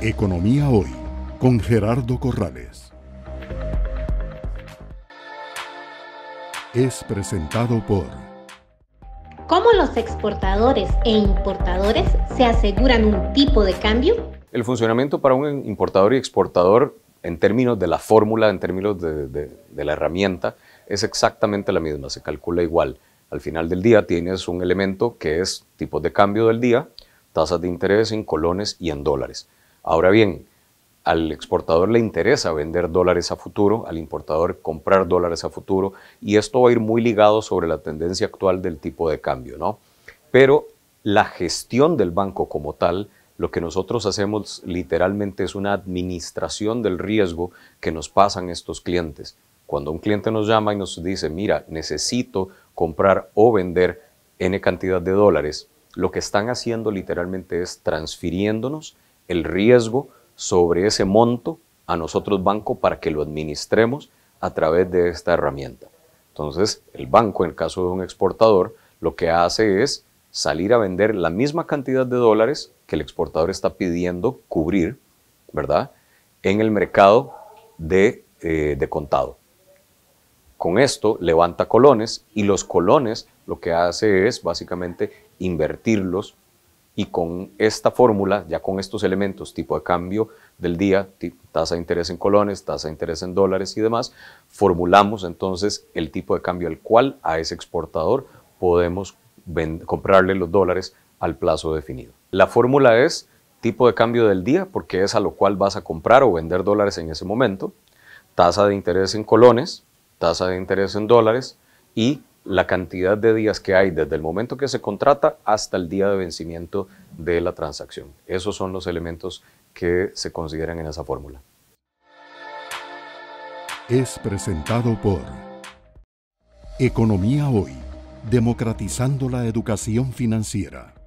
Economía Hoy con Gerardo Corrales. Es presentado por... ¿Cómo los exportadores e importadores se aseguran un tipo de cambio? El funcionamiento para un importador y exportador en términos de la fórmula, en términos de, la herramienta, es exactamente la misma, se calcula igual. Al final del día tienes un elemento que es tipos de cambio del día, tasas de interés en colones y en dólares. Ahora bien, al exportador le interesa vender dólares a futuro, al importador comprar dólares a futuro, y esto va a ir muy ligado sobre la tendencia actual del tipo de cambio, ¿no? Pero la gestión del banco como tal, lo que nosotros hacemos literalmente es una administración del riesgo que nos pasan estos clientes. Cuando un cliente nos llama y nos dice, mira, necesito comprar o vender N cantidad de dólares, lo que están haciendo literalmente es transfiriéndonos el riesgo sobre ese monto a nosotros banco para que lo administremos a través de esta herramienta. Entonces, el banco, en el caso de un exportador, lo que hace es salir a vender la misma cantidad de dólares que el exportador está pidiendo cubrir, ¿verdad? En el mercado de, eh, de contado. Con esto levanta colones y los colones lo que hace es básicamente invertirlos y con esta fórmula, ya con estos elementos, tipo de cambio del día, tasa de interés en colones, tasa de interés en dólares y demás, formulamos entonces el tipo de cambio al cual a ese exportador podemos comprarle los dólares al plazo definido. La fórmula es tipo de cambio del día, porque es a lo cual vas a comprar o vender dólares en ese momento, tasa de interés en colones, tasa de interés en dólares y la cantidad de días que hay desde el momento que se contrata hasta el día de vencimiento de la transacción. Esos son los elementos que se consideran en esa fórmula. Es presentado por Economía Hoy, democratizando la educación financiera.